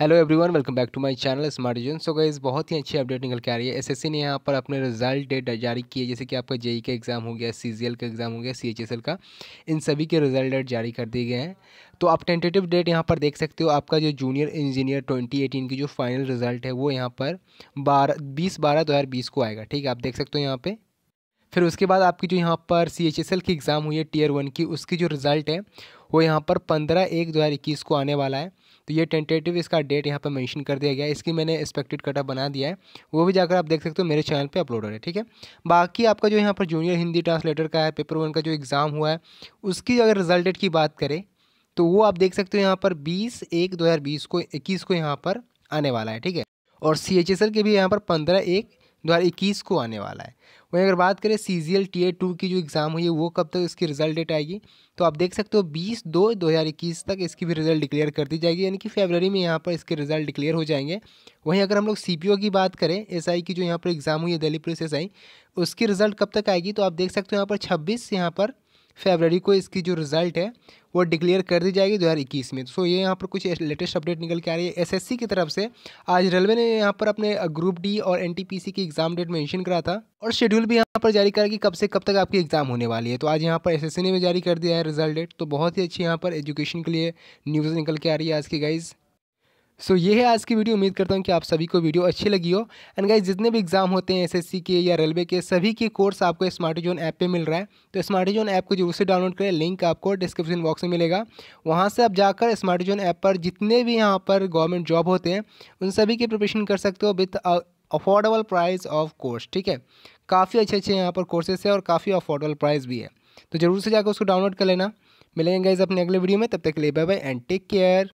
hello everyone welcome back to my channel smart zone so गई बहुत ही अच्छी update निकल के आ रही है एसएससी ने यहाँ पर अपने रिजल्ट डेट जारी किए जैसे कि आपका जेई का एग्ज़ाम हो गया सीजीएल का एग्ज़ाम हो गया सीएचएसएल का इन सभी के रिजल्ट डेट जारी कर दिए गए हैं तो आप टेंटेटिव डेट यहाँ पर देख सकते हो आपका जो जूनियर इंजीनियर ट्वेंटी एटीन की जो फाइनल रिजल्ट है वो यहाँ पर बारह बीस बारह दो हज़ार बीस को आएगा ठीक है आप देख सकते हो यहाँ पर फिर उसके बाद आपकी जो यहाँ पर सी एच एस एल की एग्ज़ाम हुई है टीयर वन की उसकी जो रिज़ल्ट है वो यहाँ पर पंद्रह एक दो हज़ार इक्कीस को आने वाला है तो ये टेंटेटिव इसका डेट यहाँ पर मेंशन कर दिया गया है इसकी मैंने एक्सपेक्टेड कटअप बना दिया है वो भी जाकर आप देख सकते हो मेरे चैनल पे रहा है ठीक है बाकी आपका जो यहाँ पर जूनियर हिंदी ट्रांसलेटर का है पेपर वन का जो एग्ज़ाम हुआ है उसकी अगर रिजल्ट डेट की बात करें तो वो आप देख सकते हो यहाँ पर बीस एक दो हज़ार बीस को इक्कीस को यहाँ पर आने वाला है ठीक है और सी एच एस एल के भी यहाँ पर पंद्रह एक 2021 को आने वाला है वहीं अगर बात करें C G L tier two की जो एग्ज़ाम हुई है वो कब तक इसकी रिजल्ट डेट आएगी तो आप देख सकते हो 20 दो 2021 तक इसकी भी रिजल्ट डिक्लेयर कर दी जाएगी यानी कि फेबररी में यहाँ पर इसके रिजल्ट डिक्लेयर हो जाएंगे वहीं अगर हम लोग सी पी ओ की बात करें एस आई की जो यहाँ पर एग्ज़ाम हुई है दिल्ली पुलिस एस आई उसकी रिजल्ट कब तक आएगी तो आप देख सकते हो यहाँ पर छब्बीस यहाँ पर फेबररी को इसकी जो रिज़ल्ट है वो डिक्लेयर कर दी जाएगी 2021 में सो ये यहाँ पर कुछ लेटेस्ट अपडेट निकल के आ रही है एसएससी की तरफ से आज रेलवे ने यहाँ पर अपने ग्रुप डी और एनटीपीसी की एग्जाम डेट मेंशन करा था और शेड्यूल भी यहाँ पर जारी करा कि कब से कब तक आपकी एग्जाम होने वाली है तो आज यहाँ पर एसएससी ने भी जारी कर दिया है रिजल्ट डेट तो बहुत ही अच्छी यहाँ पर एजुकेशन के लिए न्यूज़ निकल के आ रही है आज की गाइज़ सो so, ये है आज की वीडियो उम्मीद करता हूँ कि आप सभी को वीडियो अच्छी लगी हो एंड गाइज जितने भी एग्जाम होते हैं एसएससी के या रेलवे के सभी के कोर्स आपको जोन ऐप पे मिल रहा है तो जोन ऐप को जरूर से डाउनलोड करें लिंक आपको डिस्क्रिप्शन बॉक्स में मिलेगा वहाँ से आप जाकर जोन ऐप पर जितने भी यहाँ पर गवर्नमेंट जॉब होते हैं उन सभी की प्रिपरेशन कर सकते हो with affordable price of course ठीक है काफ़ी अच्छे अच्छे यहाँ पर कोर्सेस है और काफ़ी अफोर्डेबल प्राइस भी है तो जरूर से जाकर उसको डाउनलोड कर लेना मिलेंगे गाइज अपने अगले वीडियो में तब तक ले bye bye and take care